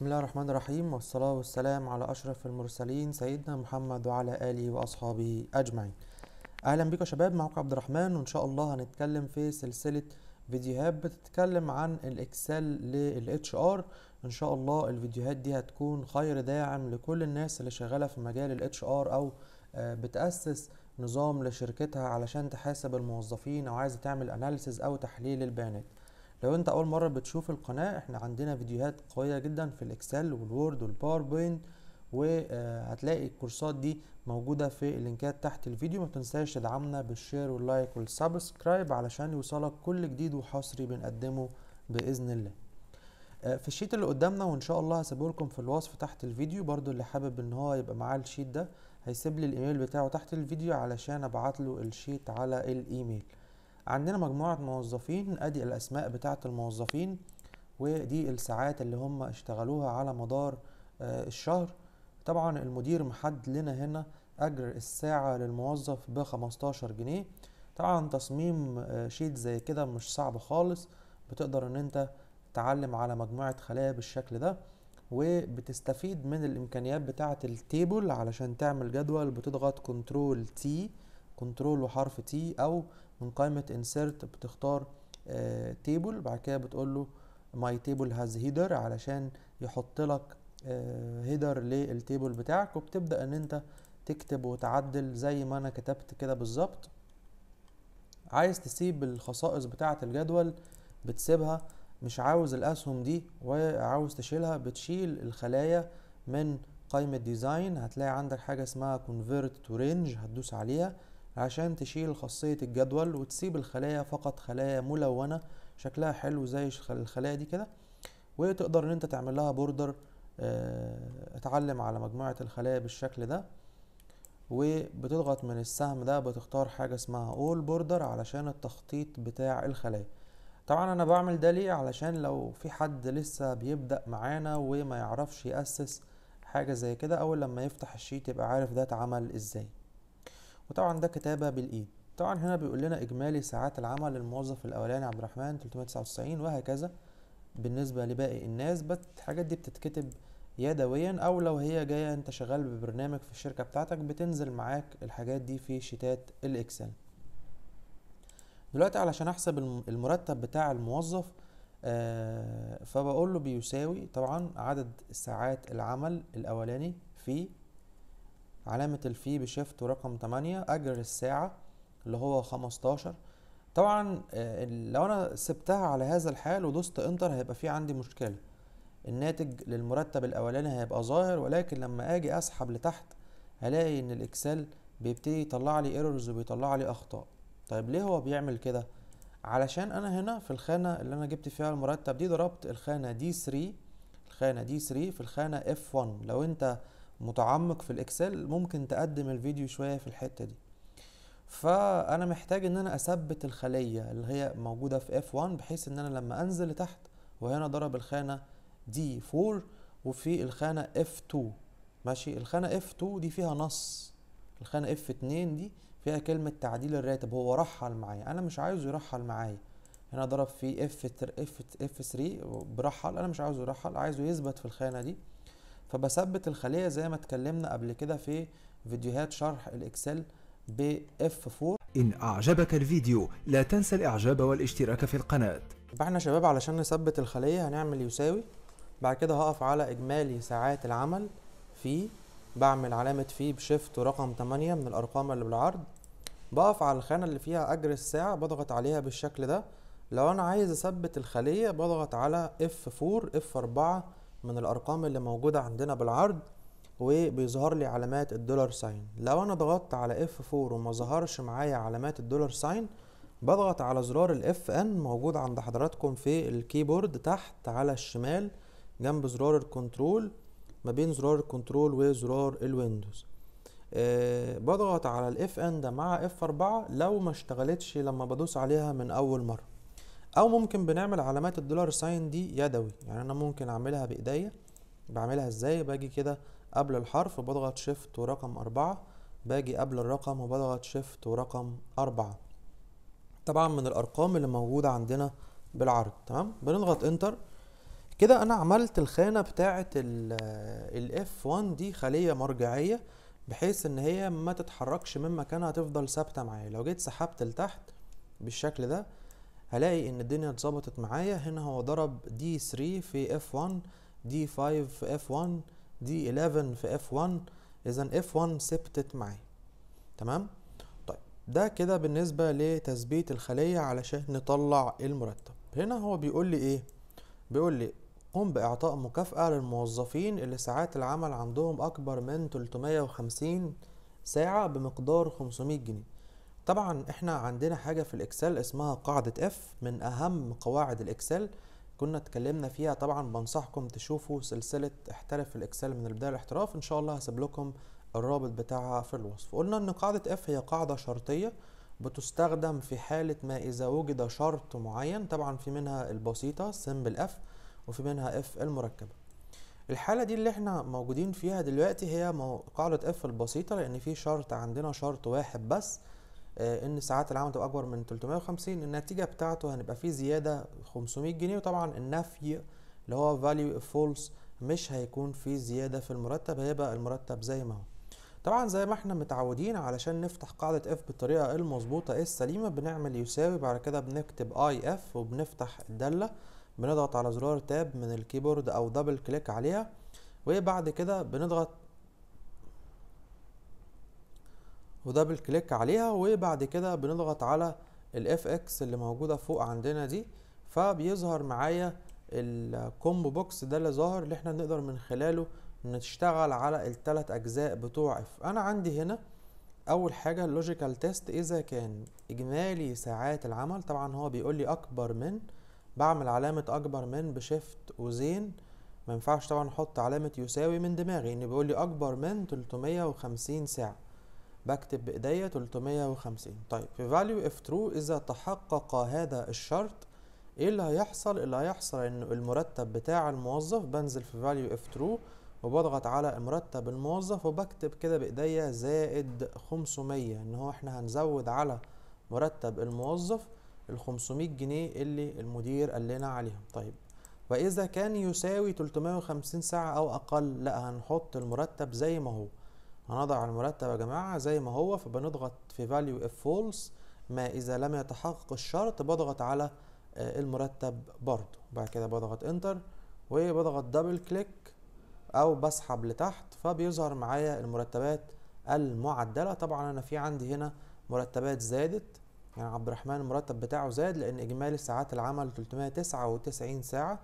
بسم الله الرحمن الرحيم والصلاة والسلام على أشرف المرسلين سيدنا محمد وعلى آله وأصحابه أجمعين أهلا بكم يا شباب معكم عبد الرحمن وإن شاء الله هنتكلم في سلسلة فيديوهات بتتكلم عن الإكسل للاتش ار إن شاء الله الفيديوهات دي هتكون خير داعم لكل الناس اللي شغالة في مجال الاتش ار أو آه، بتأسس نظام لشركتها علشان تحاسب الموظفين أو عايزة تعمل أناليسز أو تحليل البيانات لو انت اول مره بتشوف القناه احنا عندنا فيديوهات قويه جدا في الاكسل والوورد والباوربوينت وهتلاقي الكورسات دي موجوده في اللينكات تحت الفيديو ما تنساش تدعمنا بالشير واللايك والسبسكرايب علشان يوصلك كل جديد وحصري بنقدمه باذن الله آه، في الشيت اللي قدامنا وان شاء الله هسيبه لكم في الوصف تحت الفيديو برضو اللي حابب ان هو يبقى معاه الشيت ده هيسيب لي الايميل بتاعه تحت الفيديو علشان ابعت له الشيت على الايميل عندنا مجموعة موظفين ادي الاسماء بتاعة الموظفين ودي الساعات اللي هم اشتغلوها على مدار آه، الشهر طبعا المدير محدد لنا هنا اجر الساعة للموظف ب 15 جنيه طبعا تصميم آه، شيت زي كده مش صعب خالص بتقدر ان انت تعلم على مجموعة خلايا بالشكل ده وبتستفيد من الامكانيات بتاعة التيبل علشان تعمل جدول بتضغط كنترول تي كنترول وحرف تي او من قائمة insert بتختار آه، table بعد كده بتقول له my table has header علشان يحط لك هيدر آه، للتيبل بتاعك وبتبدأ ان انت تكتب وتعدل زي ما انا كتبت كده بالظبط عايز تسيب الخصائص بتاعة الجدول بتسيبها مش عاوز الاسهم دي وعاوز تشيلها بتشيل الخلايا من قائمة ديزاين هتلاقي عندك حاجة اسمها convert to range هتدوس عليها عشان تشيل خاصية الجدول وتسيب الخلايا فقط خلايا ملونة شكلها حلو زي الخلايا دي كده وتقدر ان انت تعمل لها بوردر آه، اتعلم على مجموعة الخلايا بالشكل ده وبتضغط من السهم ده بتختار حاجة اسمها اول بوردر علشان التخطيط بتاع الخلايا طبعا انا بعمل ده ليه علشان لو في حد لسه بيبدأ معانا وما يعرفش يأسس حاجة زي كده اول لما يفتح الشيت يبقى عارف ده اتعمل ازاي وطبعا ده كتابة بالإي طبعا هنا بيقول لنا اجمالي ساعات العمل للموظف الاولاني عبد الرحمن 399 وهكذا بالنسبة لباقي الناس بس الحاجات دي بتتكتب يدويا او لو هي جاية انت شغال ببرنامج في الشركة بتاعتك بتنزل معاك الحاجات دي في شيتات الاكسل دلوقتي علشان احسب المرتب بتاع الموظف آه فبقول له بيساوي طبعا عدد ساعات العمل الاولاني في علامة الفي e بشيفت رقم 8 أجر الساعة اللي هو 15 طبعا آه، لو أنا سبتها على هذا الحال ودوست انتر هيبقى في عندي مشكلة الناتج للمرتب الأولاني هيبقى ظاهر ولكن لما أجي أسحب لتحت هلاقي إن الإكسل بيبتدي يطلع لي ايرورز وبيطلع لي أخطاء طيب ليه هو بيعمل كده؟ علشان أنا هنا في الخانة اللي أنا جبت فيها المرتب دي ضربت الخانة دي 3 الخانة دي 3 في الخانة اف 1 لو أنت متعمق في الاكسل ممكن تقدم الفيديو شويه في الحته دي فانا محتاج ان انا اثبت الخليه اللي هي موجوده في F1 بحيث ان انا لما انزل لتحت وهنا ضرب الخانه D4 وفي الخانه F2 ماشي الخانه F2 دي فيها نص الخانه F2 دي فيها كلمه تعديل الراتب هو رحل معايا انا مش عايزه يرحل معايا هنا ضرب في F3 برحل انا مش عايزه يرحل عايزه يثبت في الخانه دي فبثبت الخلية زي ما اتكلمنا قبل كده في فيديوهات شرح الاكسل ب F4 إن أعجبك الفيديو لا تنسى الإعجاب والاشتراك في القناة فاحنا شباب علشان نثبت الخلية هنعمل يساوي بعد كده هقف على إجمالي ساعات العمل في بعمل علامة في بشيفت رقم 8 من الأرقام اللي بالعرض بقف على الخانة اللي فيها أجر الساعة بضغط عليها بالشكل ده لو أنا عايز أثبت الخلية بضغط على F4 F4 من الارقام اللي موجوده عندنا بالعرض وبيظهر لي علامات الدولار ساين لو انا ضغطت علي اف F4 وما ظهرش معايا علامات الدولار ساين بضغط على زرار الاف ان موجود عند حضراتكم في الكيبورد تحت على الشمال جنب زرار الكنترول ما بين زرار الكنترول وزرار الويندوز أه بضغط على الاف ان ده مع اف 4 لو ما اشتغلتش لما بدوس عليها من اول مره او ممكن بنعمل علامات الدولار ساين دي يدوي يعني انا ممكن اعملها بايديا بعملها ازاي باجي كده قبل الحرف بضغط شيفت ورقم أربعة باجي قبل الرقم وبضغط شيفت ورقم أربعة طبعا من الأرقام اللي موجودة عندنا بالعرض تمام بنضغط انتر كده انا عملت الخانة بتاعة ال F1 دي خلية مرجعية بحيث ان هي ما تتحركش من مكانها تفضل ثابتة معايا لو جيت سحبت لتحت بالشكل ده هلاقي ان الدنيا اتظبطت معايا هنا هو ضرب d 3 في F1 d 5 في F1 d 11 في F1 اذا F1 ثبتت معايا تمام طيب ده كده بالنسبة لتثبيت الخلية علشان نطلع المرتب هنا هو بيقول لي ايه بيقول لي قم بإعطاء مكافأة للموظفين اللي ساعات العمل عندهم أكبر من 350 ساعة بمقدار 500 جنيه طبعا احنا عندنا حاجه في الاكسل اسمها قاعده اف من اهم قواعد الاكسل كنا اتكلمنا فيها طبعا بنصحكم تشوفوا سلسله احترف الاكسل من البدايه الاحتراف ان شاء الله هسيب لكم الرابط بتاعها في الوصف قلنا ان قاعده اف هي قاعده شرطيه بتستخدم في حاله ما اذا وجد شرط معين طبعا في منها البسيطه سمبل اف وفي منها اف المركبه الحاله دي اللي احنا موجودين فيها دلوقتي هي قاعده اف البسيطه لان في شرط عندنا شرط واحد بس آه، ان ساعات العمل تبقى اكبر من 350 النتيجه بتاعته هنبقى فيه زياده 500 جنيه وطبعا النفي اللي هو فاليو فولس مش هيكون فيه زياده في المرتب هيبقى المرتب زي ما هو طبعا زي ما احنا متعودين علشان نفتح قاعدة اف بالطريقة المظبوطة السليمة بنعمل يساوي بعد كده بنكتب اي اف وبنفتح الدالة بنضغط على زرار تاب من الكيبورد او دبل كليك عليها وبعد كده بنضغط ودبل كليك عليها وبعد كده بنضغط على الاف اكس اللي موجوده فوق عندنا دي فبيظهر معايا الكومبو بوكس ده اللي ظاهر اللي احنا نقدر من خلاله نشتغل على التلات اجزاء بتوع اف انا عندي هنا اول حاجه اللوجيكال تيست اذا كان اجمالي ساعات العمل طبعا هو بيقول لي اكبر من بعمل علامه اكبر من بشيفت وزين ما ينفعش طبعا احط علامه يساوي من دماغي ان يعني بيقول لي اكبر من 350 ساعه بكتب بايديا 350 طيب في value if true اذا تحقق هذا الشرط ايه اللي هيحصل اللي هيحصل ان المرتب بتاع الموظف بنزل في value if true وبضغط على مرتب الموظف وبكتب كده بايديا زائد 500 ان هو احنا هنزود على مرتب الموظف ال 500 جنيه اللي المدير قال لنا عليهم طيب واذا كان يساوي 350 ساعه او اقل لا هنحط المرتب زي ما هو هنضع المرتب يا جماعة زي ما هو فبنضغط في فاليو اف فولس ما إذا لم يتحقق الشرط بضغط على آه، المرتب برضو بعد كده بضغط انتر وبضغط دبل كليك أو بسحب لتحت فبيظهر معايا المرتبات المعدلة طبعا أنا في عندي هنا مرتبات زادت يعني عبد الرحمن المرتب بتاعه زاد لأن إجمالي ساعات العمل 399 ساعة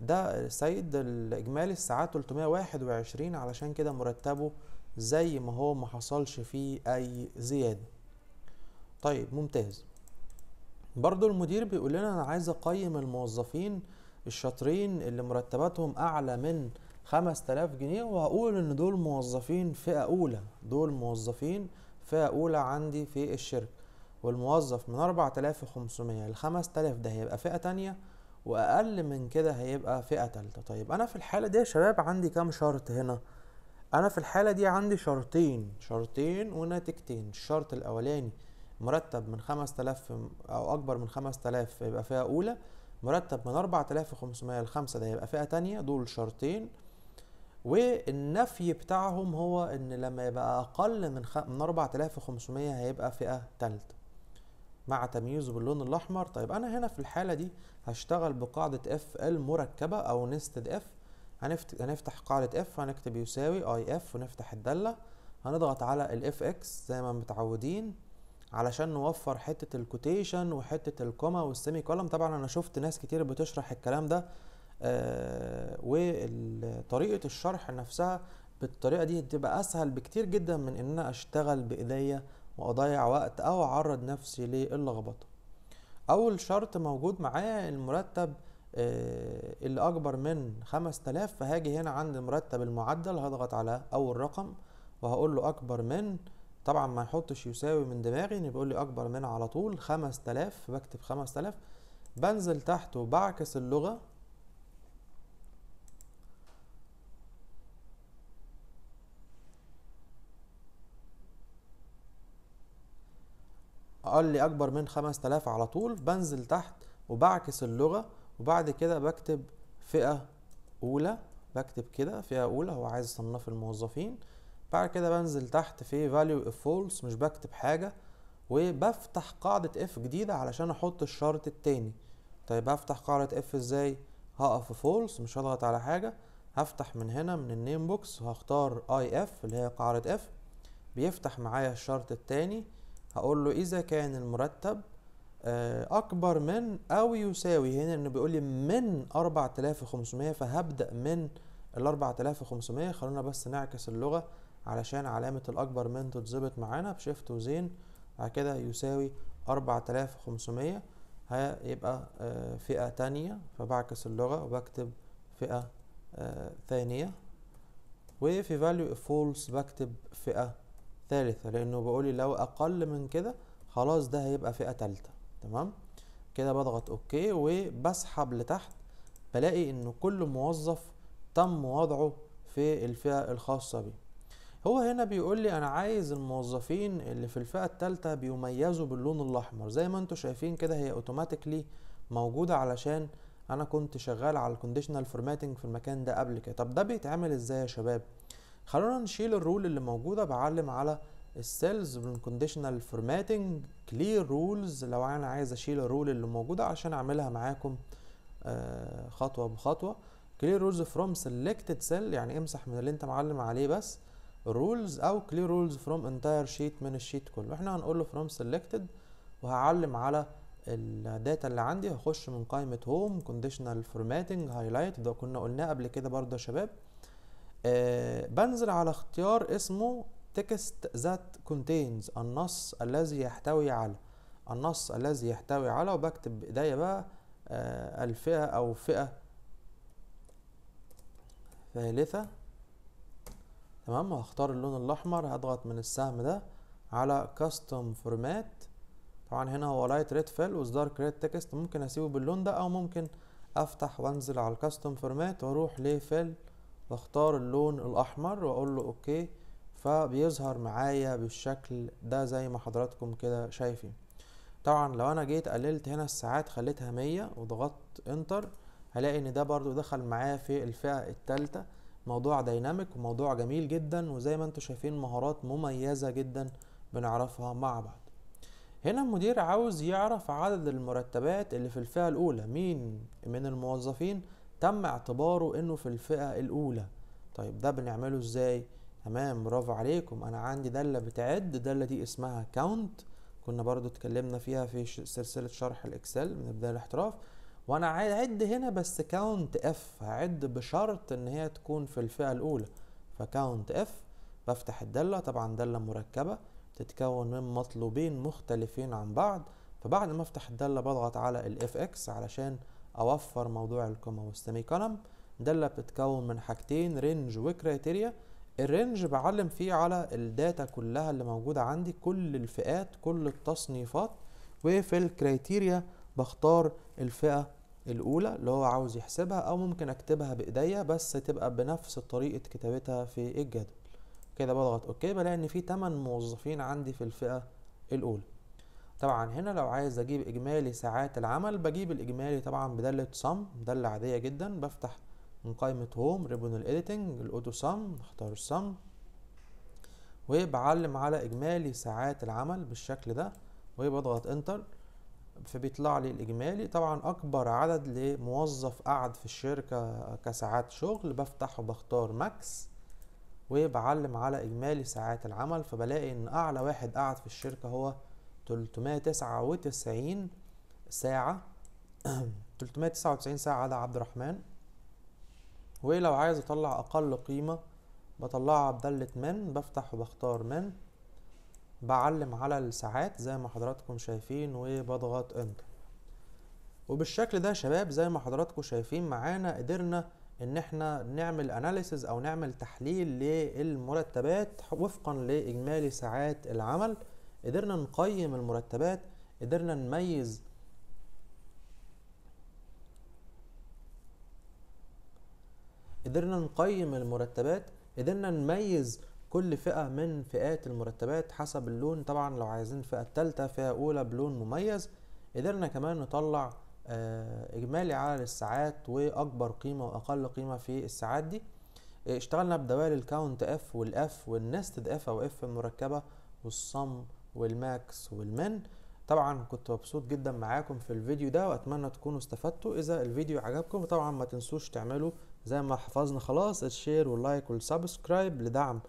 ده سيد الإجمالي الساعات 321 علشان كده مرتبه زي ما هو ما حصلش فيه اي زيادة طيب ممتاز برضو المدير بيقول لنا انا عايز اقيم الموظفين الشاطرين اللي مرتباتهم اعلى من 5000 جنيه وهقول ان دول موظفين فئة اولى دول موظفين فئة اولى عندي في الشركة والموظف من 4500 ل 5000 ده هيبقى فئة تانية واقل من كده هيبقى فئة تالتة طيب انا في الحالة دي يا شباب عندي كام شرط هنا انا في الحاله دي عندي شرطين شرطين ونتيجتين الشرط الاولاني مرتب من 5000 او اكبر من 5000 يبقى فئه اولى مرتب من 4500 ل 5 ده يبقى فئه تانية دول شرطين والنفي بتاعهم هو ان لما يبقى اقل من خ... من 4500 هيبقى فئه ثالثه مع تمييزه باللون الاحمر طيب انا هنا في الحاله دي هشتغل بقاعده اف ال مركبه او نستد اف هنفتح قاعدة اف هنكتب يساوي اي اف ونفتح الدالة هنضغط على الاف اكس زي ما متعودين علشان نوفر حتة الكوتيشن وحتة الكوما والسيمي كولم طبعا انا شفت ناس كتير بتشرح الكلام ده آه وطريقة الشرح نفسها بالطريقة دي هتبقى اسهل بكتير جدا من ان انا اشتغل بايديا واضيع وقت او اعرض نفسي للخبطة اول شرط موجود معايا المرتب آه، اللي اكبر من 5000 فهاجي هنا عند مرتب المعدل هضغط على اول رقم وهقول له اكبر من طبعا ما يحطش يساوي من دماغي بيقول لي اكبر من على طول 5000 بكتب 5000 بنزل تحت وبعكس اللغه قال لي اكبر من 5000 على طول بنزل تحت وبعكس اللغه وبعد كده بكتب فئة أولى بكتب كده فئة أولى هو عايز يصنف الموظفين بعد كده بنزل تحت في value if false مش بكتب حاجة وبفتح قاعدة اف جديدة علشان أحط الشرط التاني طيب هفتح قاعدة اف ازاي هقف فولس مش هضغط على حاجة هفتح من هنا من النيم بوكس وهختار اي اف اللي هي قاعدة اف بيفتح معايا الشرط التاني هقول له إذا كان المرتب آه، اكبر من او يساوي هنا انه بيقول لي من 4500 فهبدا من ال 4500 خلونا بس نعكس اللغه علشان علامه الاكبر من تتظبط معانا بشيفت وزين بعد كده يساوي 4500 هيبقى آه، فئه تانية فبعكس اللغه وبكتب فئه آه، ثانيه وفي value false بكتب فئه ثالثه لانه بيقول لي لو اقل من كده خلاص ده هيبقى فئه تالته تمام كده بضغط اوكي وبسحب لتحت بلاقي ان كل موظف تم وضعه في الفئة الخاصة بيه هو هنا بيقول لي انا عايز الموظفين اللي في الفئة التالتة بيميزوا باللون الاحمر زي ما انتم شايفين كده هي اوتوماتيكلي موجودة علشان انا كنت شغال على الكونديشنال فورماتنج في المكان ده قبل كده طب ده بيتعمل ازاي يا شباب خلونا نشيل الرول اللي موجودة بعلم على السيلز من كونديشنال فورماتنج كلير رولز لو انا عايز اشيل الرول اللي موجوده عشان اعملها معاكم آه، خطوه بخطوه كلير رولز فروم سيلكتد سيل يعني امسح من اللي انت معلم عليه بس رولز او كلير رولز فروم انتاير شيت من الشيت كله احنا هنقول له فروم سيلكتد وهعلم على الداتا اللي عندي هخش من قائمه هوم كونديشنال فورماتنج هايلايت ده كنا قلناه قبل كده برضه يا شباب آه بنزل على اختيار اسمه text that contains النص الذي يحتوي على النص الذي يحتوي على وبكتب بايديا بقى آه الفئة أو فئة ثالثة تمام هختار اللون الأحمر هضغط من السهم ده على custom format طبعا هنا هو لايت fill فيل dark red تكست ممكن اسيبه باللون ده او ممكن افتح وانزل على custom فورمات واروح لفيل واختار اللون الاحمر واقول له اوكي فبيظهر معايا بالشكل ده زي ما حضراتكم كده شايفين طبعا لو انا جيت قللت هنا الساعات خليتها مية وضغطت انتر هلاقي ان ده برضو دخل معايا في الفئة التالتة موضوع ديناميك وموضوع جميل جدا وزي ما انتم شايفين مهارات مميزة جدا بنعرفها مع بعض هنا المدير عاوز يعرف عدد المرتبات اللي في الفئة الأولى مين من الموظفين تم اعتباره انه في الفئة الأولى طيب ده بنعمله ازاي؟ تمام برافو عليكم انا عندي داله بتعد الداله دي اسمها كاونت كنا برضو اتكلمنا فيها في سلسله شرح الاكسل من بداية الاحتراف وانا هعد هنا بس كاونت اف هعد بشرط ان هي تكون في الفئه الاولى فكاونت اف بفتح الداله طبعا داله مركبه بتتكون من مطلوبين مختلفين عن بعض فبعد ما افتح الداله بضغط على الاف اكس علشان اوفر موضوع الكومة والسيمي كولم داله بتتكون من حاجتين رينج وكريتيريا الرينج بعلم فيه على الداتا كلها اللي موجودة عندي كل الفئات كل التصنيفات وفي الكريتيريا بختار الفئة الأولى اللي هو عاوز يحسبها أو ممكن أكتبها بإيديا بس تبقى بنفس طريقة كتابتها في الجدول كده بضغط أوكي بلاقي إن في 8 موظفين عندي في الفئة الأولى طبعا هنا لو عايز أجيب إجمالي ساعات العمل بجيب الإجمالي طبعا بدالة صم دالة عادية جدا بفتح من قائمة هوم ريبون الإيديتنج الاوتو سم نختار السام وبعلم على اجمالي ساعات العمل بالشكل ده وبضغط انتر فبيطلع لي الاجمالي طبعا اكبر عدد لموظف قعد في الشركة كساعات شغل بفتح وبختار ماكس وبعلم على اجمالي ساعات العمل فبلاقي ان اعلى واحد قعد في الشركة هو 399 ساعة 399 ساعة ده عبد الرحمن ولو عايز اطلع اقل قيمة بطلعها بدالة من بفتح وبختار من بعلم على الساعات زي ما حضراتكم شايفين وبضغط انتر وبالشكل ده شباب زي ما حضراتكم شايفين معانا قدرنا ان احنا نعمل اناليسز او نعمل تحليل للمرتبات وفقا لاجمالي ساعات العمل قدرنا نقيم المرتبات قدرنا نميز قدرنا نقيم المرتبات قدرنا نميز كل فئة من فئات المرتبات حسب اللون طبعا لو عايزين فئة تالتة فئة أولى بلون مميز قدرنا كمان نطلع آه، إجمالي على الساعات وأكبر قيمة وأقل قيمة في الساعات دي اشتغلنا بدوال الكاونت اف والاف والنستد اف او اف المركبة والصم والماكس والمن طبعا كنت مبسوط جدا معاكم في الفيديو ده واتمنى تكونوا استفدتوا اذا الفيديو عجبكم طبعا ما تنسوش تعملوا زي ما حفظنا خلاص الشير واللايك والسبسكرايب لدعم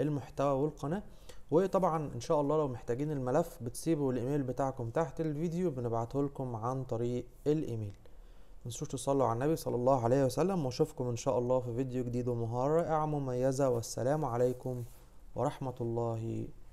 المحتوى والقناه وطبعا ان شاء الله لو محتاجين الملف بتسيبوا الايميل بتاعكم تحت الفيديو بنبعته لكم عن طريق الايميل منسوش تصلوا على النبي صلى الله عليه وسلم واشوفكم ان شاء الله في فيديو جديد ومهارة رائعة مميزة والسلام عليكم ورحمة الله